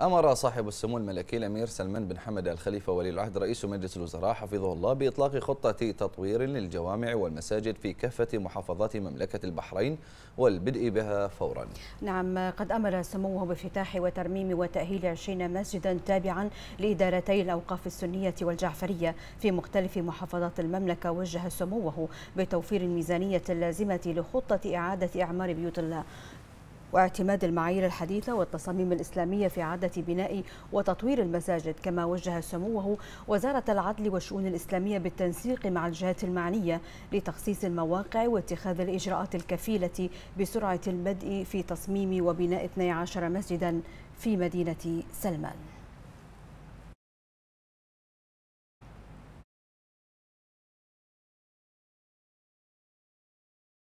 أمر صاحب السمو الملكي الأمير سلمان بن حمد الخليفة ولي العهد رئيس مجلس الوزراء حفظه الله بإطلاق خطة تطوير للجوامع والمساجد في كافة محافظات مملكة البحرين والبدء بها فورا نعم قد أمر سموه بافتتاح وترميم وتأهيل 20 مسجدا تابعا لإدارتي الأوقاف السنية والجعفرية في مختلف محافظات المملكة وجه سموه بتوفير الميزانية اللازمة لخطة إعادة إعمار بيوت الله واعتماد المعايير الحديثة والتصاميم الإسلامية في عادة بناء وتطوير المساجد كما وجه سموه وزارة العدل والشؤون الإسلامية بالتنسيق مع الجهات المعنية لتخصيص المواقع واتخاذ الإجراءات الكفيلة بسرعة البدء في تصميم وبناء 12 مسجدا في مدينة سلمان